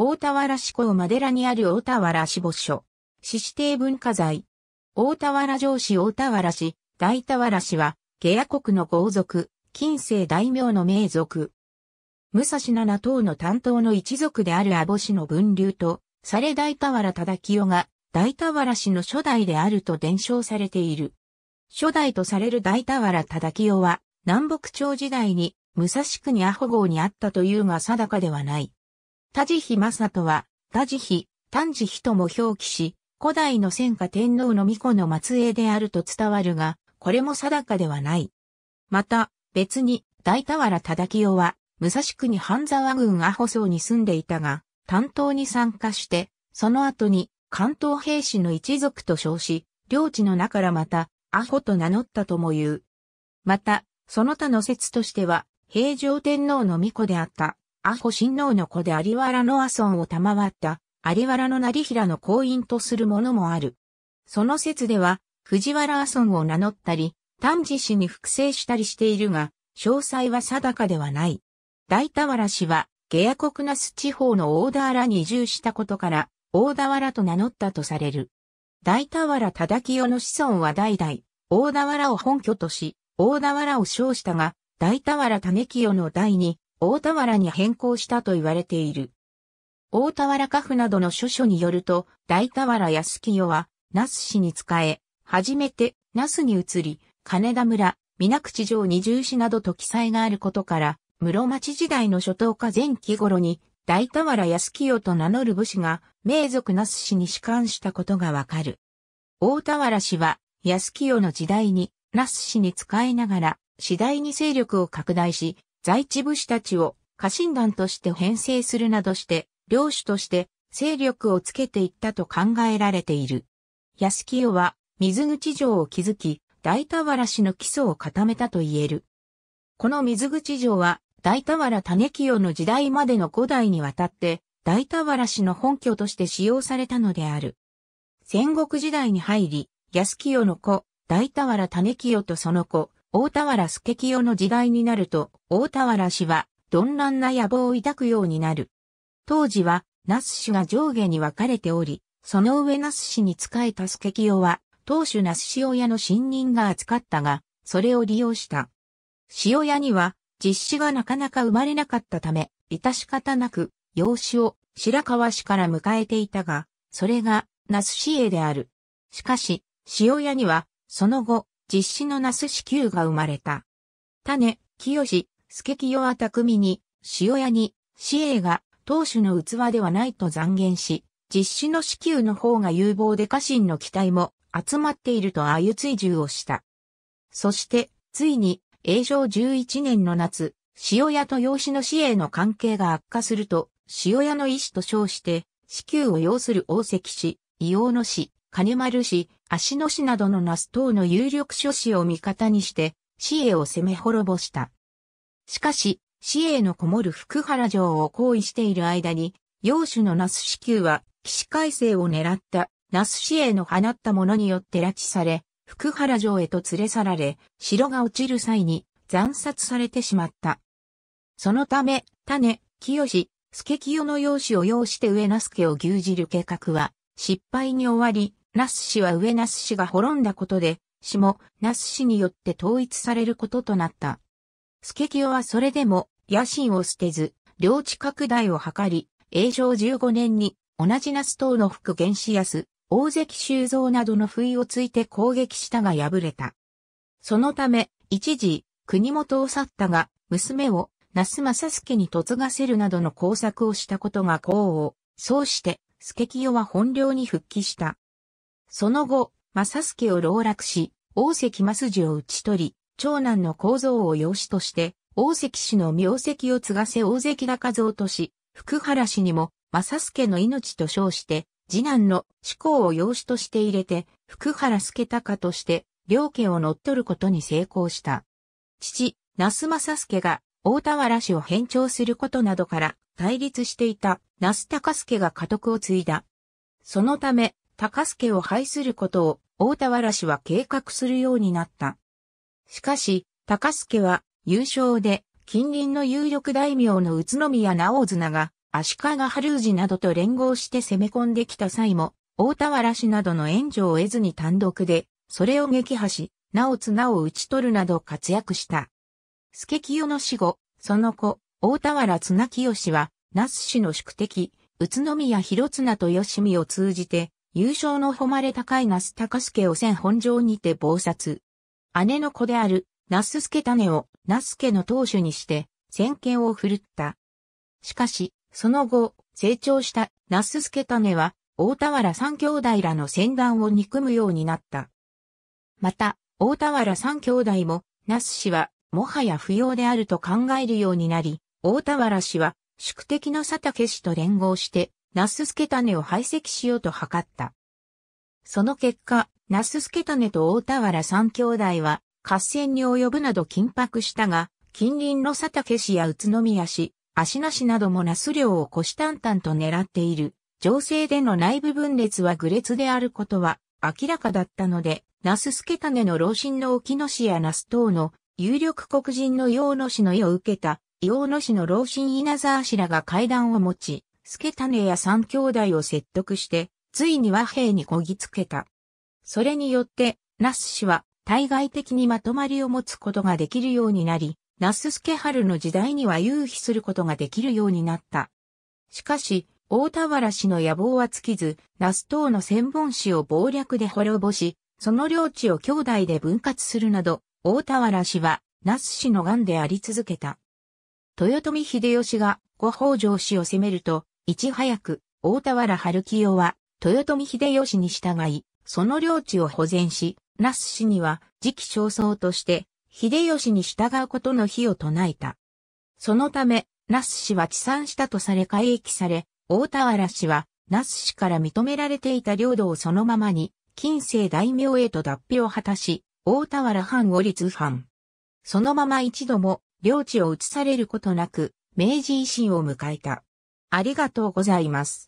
大田原市港マデラにある大田原市墓所。市指定文化財。大田原城市大田原市、大田原市は、下野国の豪族、近世大名の名族。武蔵七島の担当の一族である阿保氏の分流と、され大田原忠清が、大田原氏の初代であると伝承されている。初代とされる大田原忠清は、南北朝時代に、武蔵国阿保号にあったというが定かではない。田地比正人は、田地比、丹地比とも表記し、古代の戦火天皇の御子の末裔であると伝わるが、これも定かではない。また、別に、大田原忠清は、武蔵国半沢郡阿保荘に住んでいたが、担当に参加して、その後に、関東兵士の一族と称し、領地の中からまた、阿保と名乗ったとも言う。また、その他の説としては、平城天皇の御子であった、アホ親王の子で有原の阿孫を賜った有原の成平の婚員とするものもある。その説では、藤原阿孫を名乗ったり、丹治氏に複製したりしているが、詳細は定かではない。大田原氏は、下ア国那須地方の大田原に移住したことから、大田原と名乗ったとされる。大田原忠清の子孫は代々、大田原を本拠とし、大田原を称したが、大田原種清の代に、大田原に変更したと言われている。大田原家父などの諸書によると、大田原安清は、那須市に仕え、初めて那須に移り、金田村、水口城二重市などと記載があることから、室町時代の初頭か前期頃に、大田原安清と名乗る武士が、名族那須氏に仕官したことがわかる。大田原氏は、安清の時代に、那須氏に仕えながら、次第に勢力を拡大し、在地武士たちを家臣団として編成するなどして、領主として勢力をつけていったと考えられている。安清は水口城を築き、大田原氏の基礎を固めたと言える。この水口城は大田原種清の時代までの5代にわたって大田原氏の本拠として使用されたのである。戦国時代に入り、安清の子、大田原種清とその子、大田原助清の時代になると、大田原氏は、鈍乱な野望を抱くようになる。当時は、那須氏が上下に分かれており、その上那須氏に仕えた助清は、当主那須塩屋の信任が扱ったが、それを利用した。塩屋には、実施がなかなか生まれなかったため、致し方なく、養子を白川氏から迎えていたが、それが、那須氏へである。しかし、塩屋には、その後、実施の那須市級が生まれた。種、清、助清は匠に、塩屋に、市営が、当主の器ではないと断言し、実施の支給の方が有望で家臣の期待も集まっているとあゆ追従をした。そして、ついに、永正11年の夏、塩屋と養子の市営の関係が悪化すると、塩屋の医師と称して、支給を要する大関氏、硫黄の氏、金丸氏、足野市などのナス等の有力諸氏を味方にして、市営を攻め滅ぼした。しかし、市営のこもる福原城を行為している間に、幼種のナス支給は、騎士改正を狙った、ナス市営の放った者によって拉致され、福原城へと連れ去られ、城が落ちる際に、残殺されてしまった。そのため、種、清、助清の養子を要して上那家を牛耳る計画は、失敗に終わり、那須氏は上那須氏が滅んだことで、下、も那須氏によって統一されることとなった。助清はそれでも野心を捨てず、領地拡大を図り、永正15年に同じ那須党の福原氏安、大関修造などの不意をついて攻撃したが敗れた。そのため、一時、国元を去ったが、娘を那須正助に嫁がせるなどの工作をしたことが功を、そうして、助清は本領に復帰した。その後、正助を籠絡し、大関正治を討ち取り、長男の構造を養子として、大関氏の名跡を継がせ大関高蔵とし、福原氏にも、正助の命と称して、次男の志向を養子として入れて、福原助隆として、両家を乗っ取ることに成功した。父、那須正助が、大田原氏を返帳することなどから、対立していた那須高助が家督を継いだ。そのため、高助を廃することを大田原氏は計画するようになった。しかし、高助は優勝で近隣の有力大名の宇都宮直綱が足利春氏などと連合して攻め込んできた際も、大田原氏などの援助を得ずに単独で、それを撃破し、直綱を討ち取るなど活躍した。助清の死後、その子、大田原綱清は、那須氏の宿敵、宇都宮広綱と吉見を通じて、優勝の誉れ高い那須高助を千本城にて謀殺。姉の子である、那須助種を那須家の当主にして、先見を振るった。しかし、その後、成長した那須助種は、大田原三兄弟らの戦団を憎むようになった。また、大田原三兄弟も、那須氏は、もはや不要であると考えるようになり、大田原氏は、宿敵の佐竹氏と連合して、ナススケタネを排斥しようと図った。その結果、ナススケタネと大田原三兄弟は合戦に及ぶなど緊迫したが、近隣の佐竹市や宇都宮市、足名市などもナス領を虎視眈々と狙っている。情勢での内部分裂は愚劣であることは明らかだったので、ナススケタネの老臣の沖野氏やナス等の有力黒人の洋野氏の意を受けた、洋野氏の老臣稲沢氏らが会談を持ち、助種や三兄弟を説得して、ついに和平にこぎつけた。それによって、那須氏は対外的にまとまりを持つことができるようになり、那須助春の時代には遊避することができるようになった。しかし、大田原氏の野望は尽きず、那須等の千本氏を謀略で滅ぼし、その領地を兄弟で分割するなど、大田原氏は那須氏の癌であり続けた。豊臣秀吉がご北条氏を攻めると、いち早く、大田原春清は、豊臣秀吉に従い、その領地を保全し、那須氏には、次期尚早として、秀吉に従うことの日を唱えた。そのため、那須氏は治産したとされ改易され、大田原氏は、那須氏から認められていた領土をそのままに、近世大名へと脱皮を果たし、大田原藩を立藩。そのまま一度も、領地を移されることなく、明治維新を迎えた。ありがとうございます。